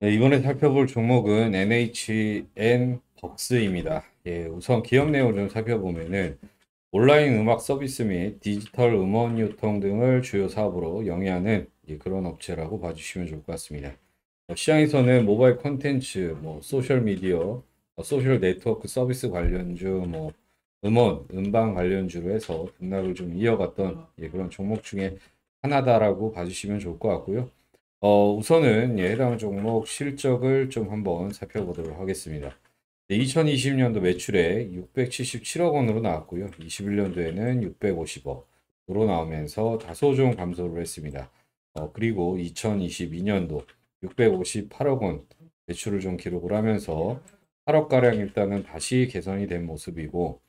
네, 이번에 살펴볼 종목은 NHN 벅스입니다. 예, 우선 기업 내용을 좀 살펴보면은 온라인 음악 서비스 및 디지털 음원 유통 등을 주요 사업으로 영위하는 예, 그런 업체라고 봐주시면 좋을 것 같습니다. 어, 시장에서는 모바일 콘텐츠, 뭐 소셜 미디어, 어, 소셜 네트워크 서비스 관련주, 뭐 음원, 음반 관련주로 해서 등락을 좀 이어갔던 예, 그런 종목 중에 하나다라고 봐주시면 좋을 것 같고요. 어, 우선은 해당 예, 종목 실적을 좀 한번 살펴보도록 하겠습니다. 2020년도 매출에 677억 원으로 나왔고요. 21년도에는 650억으로 나오면서 다소 좀 감소를 했습니다. 어, 그리고 2022년도 658억 원 매출을 좀 기록을 하면서 8억가량 일단은 다시 개선이 된 모습이고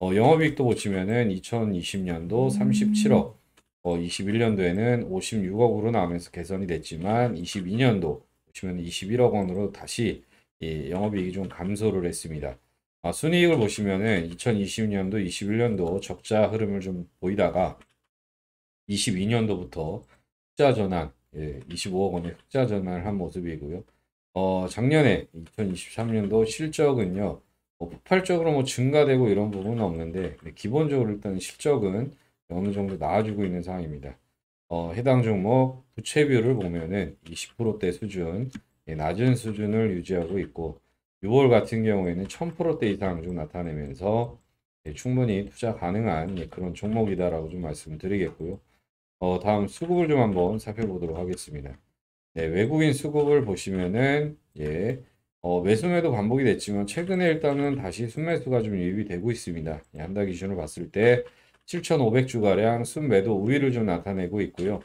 어, 영업이익도 보시면은 2020년도 37억 어, 21년도에는 56억으로 나오면서 개선이 됐지만 22년도 보시면 21억 원으로 다시 예, 영업이익이 좀 감소를 했습니다. 아, 순이익을 보시면은 2020년도 21년도 적자 흐름을 좀 보이다가 22년도부터 흑자 전환 예, 25억 원의 흑자 전환을 한 모습이고요. 어, 작년에 2023년도 실적은요. 뭐 폭발적으로 뭐 증가되고 이런 부분은 없는데 네, 기본적으로 일단 실적은 어느 정도 나아지고 있는 상황입니다. 어, 해당 종목 부채비율을 보면은 20%대 수준, 예, 낮은 수준을 유지하고 있고 6월 같은 경우에는 1000%대 이상 좀 나타내면서 예, 충분히 투자 가능한 예, 그런 종목이다라고 좀 말씀드리겠고요. 어, 다음 수급을 좀 한번 살펴보도록 하겠습니다. 네, 외국인 수급을 보시면은 예, 어, 매수매도 반복이 됐지만 최근에 일단은 다시 순매수가 좀 유입이 되고 있습니다. 예, 한달 기준으로 봤을 때 7,500주가량 순매도 우위를 좀 나타내고 있고요.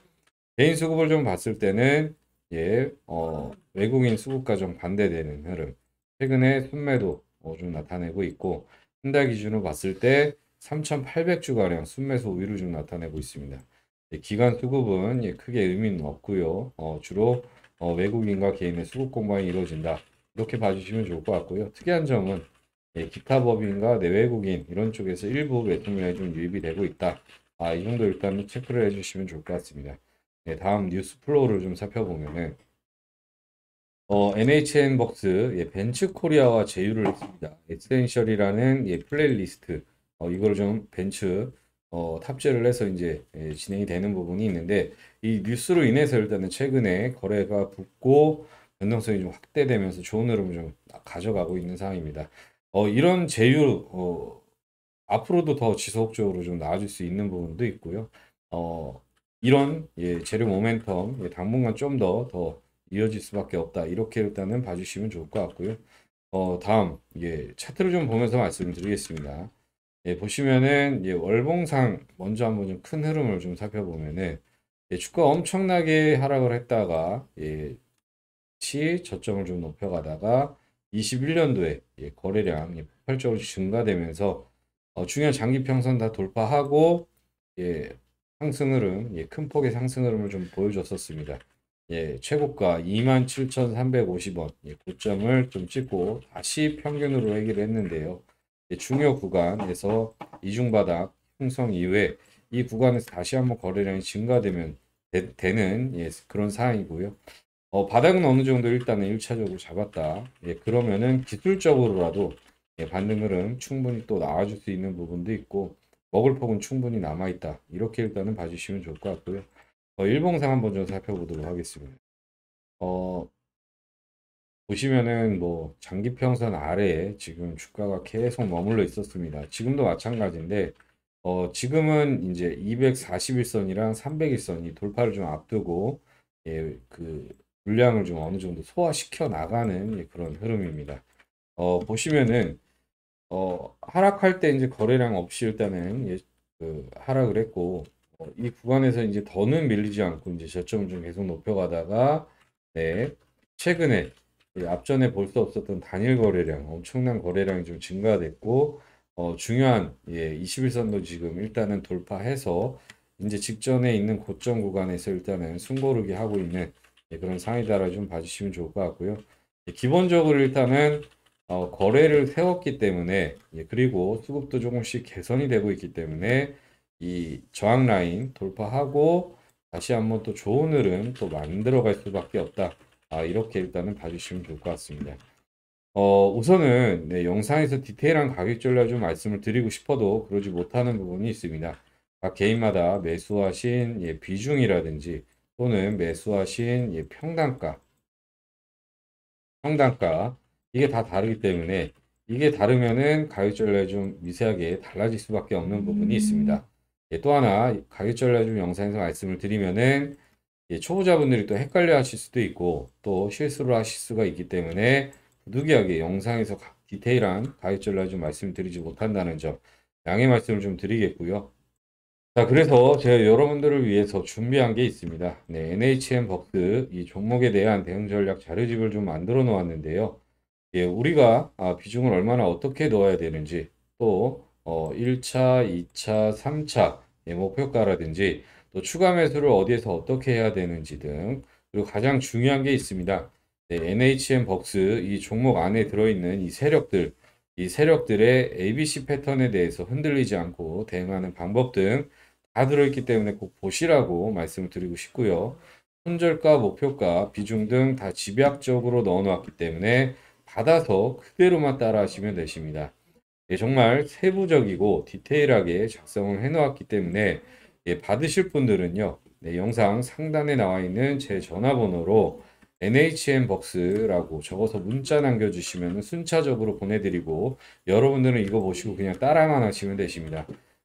개인 수급을 좀 봤을 때는 예, 어, 외국인 수급과 좀 반대되는 흐름. 최근에 순매도 어, 좀 나타내고 있고 한달 기준으로 봤을 때 3,800주가량 순매수 우위를 좀 나타내고 있습니다. 예, 기간 수급은 예, 크게 의미는 없고요. 어, 주로 어, 외국인과 개인의 수급 공방이 이루어진다. 이렇게 봐주시면 좋을 것 같고요. 특이한 점은 예, 기타 법인과 내외국인 이런 쪽에서 일부 외통위이좀 유입이 되고 있다. 아, 이 정도 일단 체크를 해주시면 좋을 것 같습니다. 예, 다음 뉴스 플로우를 좀 살펴보면은 어, NHN 벅스 예, 벤츠 코리아와 제휴를 했습니다. 에센셜이라는 예, 플레이리스트 어, 이걸 좀 벤츠 어, 탑재를 해서 이제 예, 진행이 되는 부분이 있는데 이 뉴스로 인해서 일단은 최근에 거래가 붙고 변동성이 좀 확대되면서 좋은 흐름을 좀 가져가고 있는 상황입니다. 어, 이런 제휴 어, 앞으로도 더 지속적으로 좀 나아질 수 있는 부분도 있고요. 어, 이런 예, 재료 모멘텀 예, 당분간 좀 더 더 이어질 수밖에 없다. 이렇게 일단은 봐주시면 좋을 것 같고요. 어, 다음 예, 차트를 좀 보면서 말씀드리겠습니다. 예, 보시면은 예, 월봉상 먼저 한번 좀 큰 흐름을 좀 살펴보면은 예, 주가 엄청나게 하락을 했다가 예, 시 저점을 좀 높여가다가 21년도에 거래량이 폭발적으로 증가되면서 어, 중요한 장기 평선 다 돌파하고 예, 상승 흐름, 예, 큰 폭의 상승 흐름을 좀 보여줬었습니다. 예, 최고가 27,350원 예, 고점을 좀 찍고 다시 평균으로 회귀를 했는데요. 예, 중요 구간에서 이중바닥 형성 이후에이 구간에서 다시 한번 거래량이 증가되면 되, 는 예, 그런 사항이고요 어, 바닥은 어느 정도 일단은 1차적으로 잡았다. 예, 그러면은 기술적으로라도 예, 받는 흐름 충분히 또 나와줄 수 있는 부분도 있고 먹을 폭은 충분히 남아있다. 이렇게 일단은 봐주시면 좋을 것 같고요. 어, 일봉상 한번 좀 살펴보도록 하겠습니다. 어, 보시면은 뭐 장기평선 아래에 지금 주가가 계속 머물러 있었습니다. 지금도 마찬가지인데 어, 지금은 이제 241선이랑 301선이 돌파를 좀 앞두고 예, 그 물량을 좀 어느 정도 소화시켜 나가는 그런 흐름입니다. 어, 보시면은 어, 하락할 때 이제 거래량 없이 일단은 예, 그 하락을 했고 어, 이 구간에서 이제 더는 밀리지 않고 이제 저점을 좀 계속 높여가다가 네, 최근에 앞전에 볼 수 없었던 단일 거래량 엄청난 거래량이 좀 증가됐고 어, 중요한 예, 21선도 지금 일단은 돌파해서 이제 직전에 있는 고점 구간에서 일단은 숨고르기 하고 있는 네, 그런 상이다라 좀 봐주시면 좋을 것 같고요. 네, 기본적으로 일단은 어, 거래를 세웠기 때문에 예, 그리고 수급도 조금씩 개선이 되고 있기 때문에 이 저항 라인 돌파하고 다시 한번 또 좋은 흐름 또 만들어갈 수밖에 없다. 아, 이렇게 일단은 봐주시면 좋을 것 같습니다. 어, 우선은 네, 영상에서 디테일한 가격 전략 좀 말씀을 드리고 싶어도 그러지 못하는 부분이 있습니다. 각 개인마다 매수하신 예, 비중이라든지 또는 매수하신 예, 평단가, 평단가 이게 다 다르기 때문에 이게 다르면은 가격 전략이 좀 미세하게 달라질 수밖에 없는 부분이 있습니다. 음. 예, 또 하나 가격 전략 좀 영상에서 말씀을 드리면은 예, 초보자분들이 또 헷갈려 하실 수도 있고 또 실수를 하실 수가 있기 때문에 부득이하게 영상에서 디테일한 가격 전략 좀 말씀드리지 못한다는 점 양해 말씀을 좀 드리겠고요. 자, 그래서 제가 여러분들을 위해서 준비한 게 있습니다. 네, NHM 벅스 이 종목에 대한 대응 전략 자료집을 좀 만들어 놓았는데요. 예, 우리가 아, 비중을 얼마나 어떻게 넣어야 되는지 또 어, 1차, 2차, 3차 예, 목표가라든지 또 추가 매수를 어디에서 어떻게 해야 되는지 등 그리고 가장 중요한 게 있습니다. 네, NHM 벅스 이 종목 안에 들어있는 이 세력들 이 세력들의 ABC 패턴에 대해서 흔들리지 않고 대응하는 방법 등다 들어있기 때문에 꼭 보시라고 말씀을 드리고 싶고요. 손절가, 목표가, 비중 등 다 집약적으로 넣어놓았기 때문에 받아서 그대로만 따라하시면 되십니다. 예, 정말 세부적이고 디테일하게 작성을 해놓았기 때문에 예, 받으실 분들은요. 네, 영상 상단에 나와 있는 제 전화번호로 NHN 벅스라고 적어서 문자 남겨주시면 순차적으로 보내드리고 여러분들은 이거 보시고 그냥 따라만 하시면 되십니다.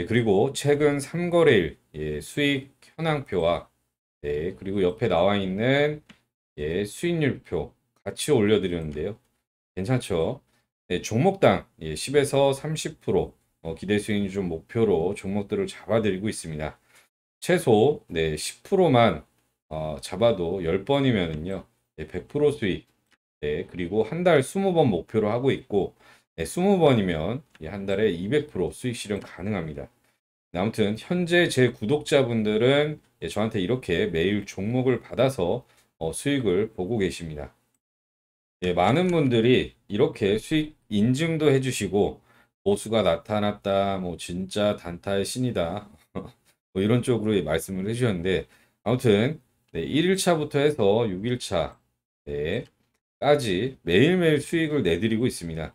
예, 그리고 최근 3거래일 예, 수익 현황표와 네, 그리고 옆에 나와 있는 예, 수익률표 같이 올려드렸는데요. 괜찮죠? 네, 종목당 예, 10에서 30% 어, 기대 수익률 좀 목표로 종목들을 잡아드리고 있습니다. 최소 네, 10%만 어, 잡아도 1 0번이면요 네, 100% 수익. 네, 그리고 한 달 20번 목표로 하고 있고 20번이면 한 달에 200% 수익 실현 가능합니다. 아무튼 현재 제 구독자분들은 예, 저한테 이렇게 매일 종목을 받아서 어, 수익을 보고 계십니다. 예, 많은 분들이 이렇게 수익 인증도 해주시고 보수가 뭐 나타났다, 뭐 진짜 단타의 신이다 뭐 이런 쪽으로 말씀을 해주셨는데 아무튼 1일차부터 해서 6일차까지 매일매일 수익을 내드리고 있습니다.